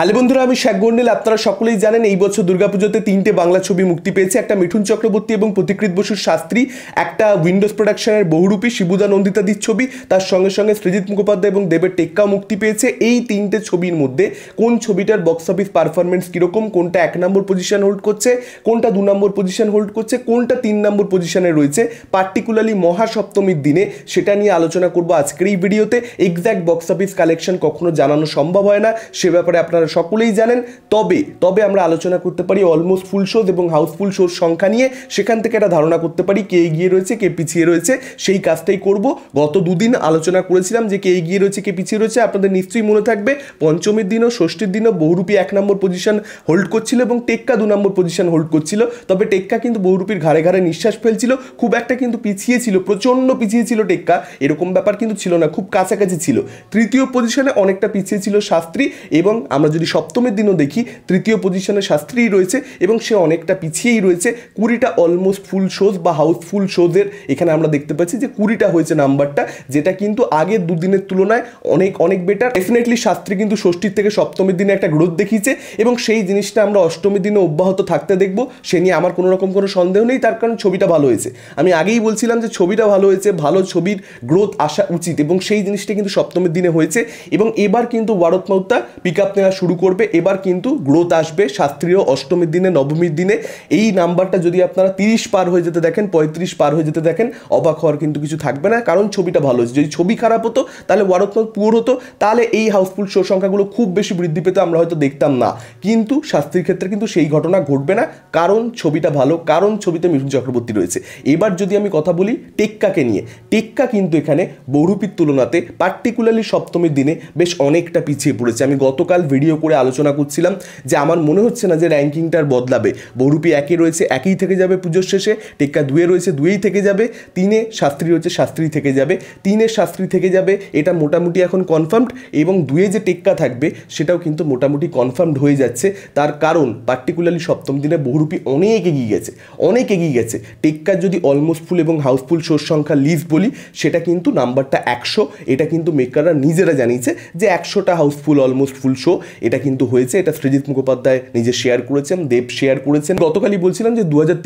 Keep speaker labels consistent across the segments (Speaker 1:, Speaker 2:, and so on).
Speaker 1: hello বন্ধুরা আমি শেখ গন্ডেল আপনারা সকলেই জানেন এই বছর দুর্গাপুজোতে তিনটে বাংলা ছবি মুক্তি পেয়েছে একটা মিঠুন চক্রবর্তী এবং প্রতিকৃত বসুর শাস্ত্রী একটা উইন্ডোজ প্রোডাকশনের বহুরূপী শিবুদা নন্দিতাদির ছবি তার সঙ্গে সঙ্গে সৃজিৎ মুখোপাধ্যায় এবং দেবের টেক্কা মুক্তি পেয়েছে এই তিনটে ছবির মধ্যে কোন ছবিটার বক্স অফিস পারফরমেন্স কীরকম কোনটা এক নম্বর পজিশন হোল্ড করছে কোনটা দু নম্বর পজিশন হোল্ড করছে কোনটা তিন নম্বর পজিশনে রয়েছে পার্টিকুলারলি মহাসপ্তমীর দিনে সেটা নিয়ে আলোচনা করব আজকের এই ভিডিওতে এক্স্যাক্ট বক্স অফিস কালেকশন কখনো জানানো সম্ভব হয় না সে ব্যাপারে আপনারা আপনারা সকলেই জানেন তবে তবে আমরা আলোচনা করতে পারি অলমোস্ট ফুল শোজ এবং হাউসফুল শোর সংখ্যা নিয়ে সেখান থেকে একটা ধারণা করতে পারি কে এগিয়ে রয়েছে কে পিছিয়ে রয়েছে সেই কাজটাই করব গত দুদিন আলোচনা করেছিলাম যে কে এগিয়ে রয়েছে কে পিছিয়ে রয়েছে আপনাদের নিশ্চয়ই মনে থাকবে পঞ্চমীর দিনও ষষ্ঠীর দিনও বহুরূপী এক নম্বর পজিশন হোল্ড করছিল এবং টেক্কা দু নম্বর পজিশন হোল্ড করছিল তবে টেক্কা কিন্তু বহুরূপীর ঘাড়ে ঘাড়ে নিঃশ্বাস ফেলছিল খুব একটা কিন্তু পিছিয়ে ছিল প্রচণ্ড পিছিয়ে ছিল টেক্কা এরকম ব্যাপার কিন্তু ছিল না খুব কাছাকাছি ছিল তৃতীয় পজিশনে অনেকটা পিছিয়ে ছিল শাস্ত্রী এবং আমরা যদি সপ্তমের দিনও দেখি তৃতীয় পজিশনে শাস্ত্রী রয়েছে এবং সে অনেকটা পিছিয়েই রয়েছে কুড়িটা অলমোস্ট ফুল শোজ বা হাউসফুল শোজের এখানে আমরা দেখতে পাচ্ছি যে কুড়িটা হয়েছে নাম্বারটা যেটা কিন্তু আগের দুদিনের তুলনায় অনেক অনেক বেটার ডেফিনেটলি শাস্ত্রী কিন্তু ষষ্ঠীর থেকে সপ্তমের দিনে একটা গ্রোথ দেখিয়েছে এবং সেই জিনিসটা আমরা অষ্টমীর দিনে অব্যাহত থাকতে দেখব সে নিয়ে আমার কোনো রকম কোনো সন্দেহ নেই তার কারণ ছবিটা ভালো হয়েছে আমি আগেই বলছিলাম যে ছবিটা ভালো হয়েছে ভালো ছবির গ্রোথ আসা উচিত এবং সেই জিনিসটা কিন্তু সপ্তমের দিনে হয়েছে এবং এবার কিন্তু ভারত মাউতা পিক আপ নেওয়া শুরু করবে এবার কিন্তু গ্রোথ আসবে শাস্ত্রীয় অষ্টমীর দিনে নবমীর দিনে এই নাম্বারটা যদি আপনারা তিরিশ পার হয়ে যেতে দেখেন পঁয়ত্রিশ পার হয়ে যেতে দেখেন অবাক হওয়ার কিন্তু কিছু থাকবে না কারণ ছবিটা ভালো হয়েছে যদি ছবি খারাপ হতো তাহলে ওয়ারত্মক পুয়ার হতো তাহলে এই হাউসফুল শো সংখ্যাগুলো খুব বেশি বৃদ্ধি পেতে আমরা হয়তো দেখতাম না কিন্তু শাস্ত্রীর ক্ষেত্রে কিন্তু সেই ঘটনা ঘটবে না কারণ ছবিটা ভালো কারণ ছবিতে মিঠুন চক্রবর্তী রয়েছে এবার যদি আমি কথা বলি টেক্কাকে নিয়ে টেক্কা কিন্তু এখানে বহুরূপীর তুলনাতে পার্টিকুলারলি সপ্তমীর দিনে বেশ অনেকটা পিছিয়ে পড়েছে আমি গতকাল ভিডিও ভিডিও করে আলোচনা করছিলাম যে আমার মনে হচ্ছে না যে র্যাঙ্কিংটার বদলাবে বহুরূপী একই রয়েছে একই থেকে যাবে পুজোর শেষে টেক্কা দুয়ে রয়েছে দুয়েই থেকে যাবে তিনে শাস্ত্রী রয়েছে শাস্ত্রী থেকে যাবে তিনের শাস্ত্রী থেকে যাবে এটা মোটামুটি এখন কনফার্মড এবং দুয়ে যে টেক্কা থাকবে সেটাও কিন্তু মোটামুটি কনফার্মড হয়ে যাচ্ছে তার কারণ পার্টিকুলারলি সপ্তম দিনে বহুরূপী অনেক এগিয়ে গেছে অনেক এগিয়ে গেছে টেক্কার যদি অলমোস্ট ফুল এবং হাউসফুল শোর সংখ্যা লিজ বলি সেটা কিন্তু নাম্বারটা একশো এটা কিন্তু মেকাররা নিজেরা জানিয়েছে যে একশোটা হাউসফুল অলমোস্ট ফুল শো এটা কিন্তু হয়েছে এটা সৃজিত মুখোপাধ্যায় নিজে শেয়ার করেছেন দেব শেয়ার করেছেন গতকালই বলছিলাম যে দু হাজার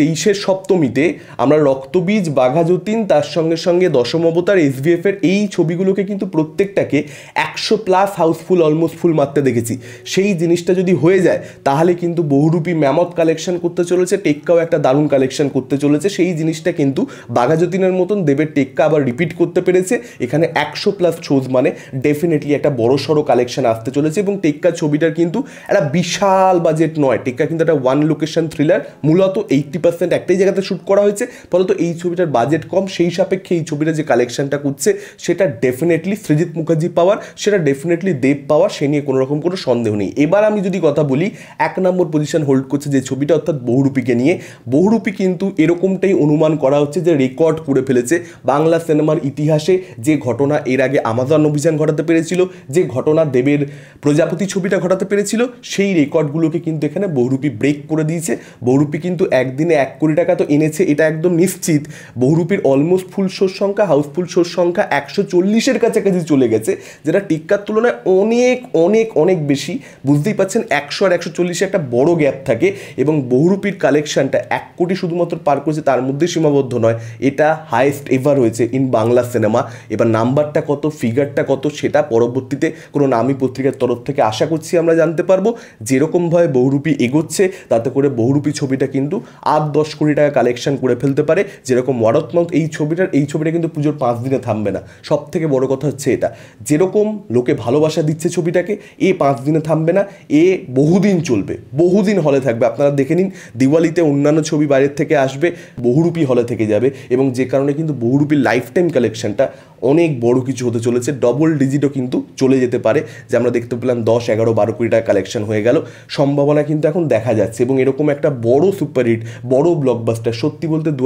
Speaker 1: সপ্তমীতে আমরা রক্তবীজ বাঘা যতীন তার সঙ্গে সঙ্গে দশম অবতার এসভিএফ এর এই ছবিগুলোকে কিন্তু প্রত্যেকটাকে একশো প্লাস হাউসফুল অলমোস্ট ফুল মারতে দেখেছি সেই জিনিসটা যদি হয়ে যায় তাহলে কিন্তু বহুরূপী ম্যামত কালেকশন করতে চলেছে টেক্কাও একটা দারুণ কালেকশন করতে চলেছে সেই জিনিসটা কিন্তু বাঘা যতীনের মতন দেবের টেক্কা আবার রিপিট করতে পেরেছে এখানে একশো প্লাস ছোজ মানে ডেফিনেটলি একটা বড়সড় কালেকশন আসতে চলেছে এবং টেক্কা ছবি ছবিটার কিন্তু একটা বিশাল বাজেট নয় টেক্কা কিন্তু একটা ওয়ান লোকেশন থ্রিলার মূলত এইট্টি পার্সেন্ট একটাই জায়গাতে শ্যুট করা হয়েছে ফলত এই ছবিটার বাজেট কম সেই সাপেক্ষে এই ছবিটা যে কালেকশনটা করছে সেটা ডেফিনেটলি সৃজিৎ মুখার্জি পাওয়ার সেটা ডেফিনেটলি দেব পাওয়ার সে নিয়ে কোনো রকম কোনো সন্দেহ নেই এবার আমি যদি কথা বলি এক নম্বর পজিশন হোল্ড করছে যে ছবিটা অর্থাৎ বহুরূপীকে নিয়ে বহুরূপী কিন্তু এরকমটাই অনুমান করা হচ্ছে যে রেকর্ড করে ফেলেছে বাংলা সিনেমার ইতিহাসে যে ঘটনা এর আগে আমাজন অভিযান ঘটাতে পেরেছিল যে ঘটনা দেবের প্রজাপতি ছবিটা ঘটাতে পেরেছিল সেই রেকর্ডগুলোকে কিন্তু এখানে বহুরূপী ব্রেক করে দিয়েছে বহুরূপী কিন্তু একদিনে এক কোটি টাকা তো এনেছে এটা একদম নিশ্চিত বহুরূপীর অলমোস্ট ফুল শোর সংখ্যা হাউসফুল শোর সংখ্যা একশো চল্লিশের কাছাকাছি চলে গেছে যেটা টিক্কার তুলনায় অনেক অনেক অনেক বেশি বুঝতেই পাচ্ছেন একশো আর একশো চল্লিশে একটা বড় গ্যাপ থাকে এবং বহুরূপীর কালেকশনটা এক কোটি শুধুমাত্র পার করেছে তার মধ্যে সীমাবদ্ধ নয় এটা হায়েস্ট এভার হয়েছে ইন বাংলা সিনেমা এবার নাম্বারটা কত ফিগারটা কত সেটা পরবর্তীতে কোনো নামী পত্রিকার তরফ থেকে আশা করছি এগোচ্ছি আমরা জানতে পারবো যেরকমভাবে বহুরূপী এগোচ্ছে তাতে করে বহুরূপী ছবিটা কিন্তু আট দশ কোটি টাকা কালেকশন করে ফেলতে পারে যেরকম ওয়ারতমন্ত এই ছবিটার এই ছবিটা কিন্তু পুজোর পাঁচ দিনে থামবে না সব থেকে বড় কথা হচ্ছে এটা যেরকম লোকে ভালোবাসা দিচ্ছে ছবিটাকে এ পাঁচ দিনে থামবে না এ বহুদিন চলবে বহুদিন হলে থাকবে আপনারা দেখে নিন দিওয়ালিতে অন্যান্য ছবি বাইরের থেকে আসবে বহুরূপী হলে থেকে যাবে এবং যে কারণে কিন্তু বহুরূপীর লাইফ টাইম কালেকশনটা অনেক বড় কিছু হতে চলেছে ডবল ডিজিটও কিন্তু চলে যেতে পারে যে আমরা দেখতে পেলাম দশ এগারো বারো কোটি টাকা কালেকশন হয়ে গেল সম্ভাবনা কিন্তু এখন দেখা যাচ্ছে এবং এরকম একটা বড় সুপারহিট বড় ব্লকবাস্টার সত্যি বলতে দু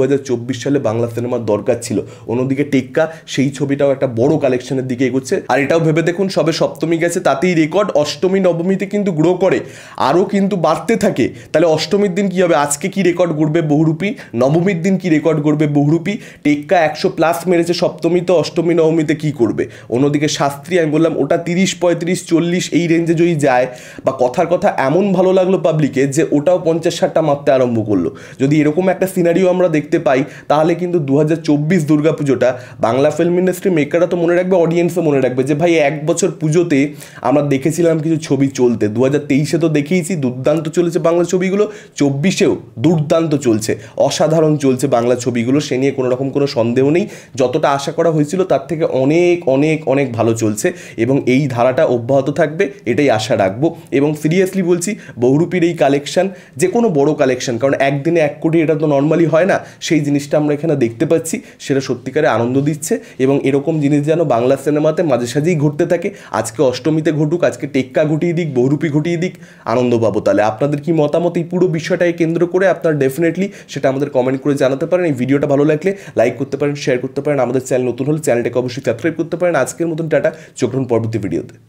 Speaker 1: সালে বাংলা সিনেমার দরকার ছিল অন্যদিকে টেক্কা সেই ছবিটাও একটা বড় কালেকশনের দিকে এগোচ্ছে আর এটাও ভেবে দেখুন সবে সপ্তমী গেছে তাতেই রেকর্ড অষ্টমী নবমীতে কিন্তু গ্রো করে আরও কিন্তু বাড়তে থাকে তাহলে অষ্টমীর দিন কী হবে আজকে কি রেকর্ড করবে বহুরূপী নবমীর দিন কি রেকর্ড করবে বহুরূপী টেক্কা একশো প্লাস মেরেছে সপ্তমীতে অষ্টমী অষ্টমী নবমীতে কি করবে অন্যদিকে শাস্ত্রী আমি বললাম ওটা তিরিশ পঁয়ত্রিশ চল্লিশ এই রেঞ্জে যদি যায় বা কথার কথা এমন ভালো লাগলো পাবলিকে যে ওটাও পঞ্চাশ ষাটটা মারতে আরম্ভ করলো যদি এরকম একটা সিনারিও আমরা দেখতে পাই তাহলে কিন্তু দু হাজার চব্বিশ দুর্গাপুজোটা বাংলা ফিল্ম ইন্ডাস্ট্রি মেকাররা তো মনে রাখবে অডিয়েন্সও মনে রাখবে যে ভাই এক বছর পুজোতে আমরা দেখেছিলাম কিছু ছবি চলতে দু হাজার তেইশে তো দেখিয়েছি দুর্দান্ত চলেছে বাংলা ছবিগুলো চব্বিশেও দুর্দান্ত চলছে অসাধারণ চলছে বাংলা ছবিগুলো সে নিয়ে কোনো রকম কোনো সন্দেহ নেই যতটা আশা করা হয়েছিল তার থেকে অনেক অনেক অনেক ভালো চলছে এবং এই ধারাটা অব্যাহত থাকবে এটাই আশা রাখবো এবং সিরিয়াসলি বলছি বহুরূপীর এই কালেকশান যে কোনো বড় কালেকশান কারণ একদিনে এক কোটি এটা তো নর্মালি হয় না সেই জিনিসটা আমরা এখানে দেখতে পাচ্ছি সেটা সত্যিকারে আনন্দ দিচ্ছে এবং এরকম জিনিস যেন বাংলা সিনেমাতে মাঝে সাঝেই ঘটতে থাকে আজকে অষ্টমীতে ঘটুক আজকে টেক্কা ঘটিয়ে দিক বহুরূপী ঘটিয়ে দিক আনন্দ পাবো তাহলে আপনাদের কি মতামত এই পুরো বিষয়টাকে কেন্দ্র করে আপনারা ডেফিনেটলি সেটা আমাদের কমেন্ট করে জানাতে পারেন এই ভিডিওটা ভালো লাগলে লাইক করতে পারেন শেয়ার করতে পারেন আমাদের চ্যানেল নতুন হলে চ্যানেল চ্যানেলটাকে অবশ্যই সাবস্ক্রাইব করতে পারেন আজকের মতন টাটা চক্রণ পরবর্তী ভিডিওতে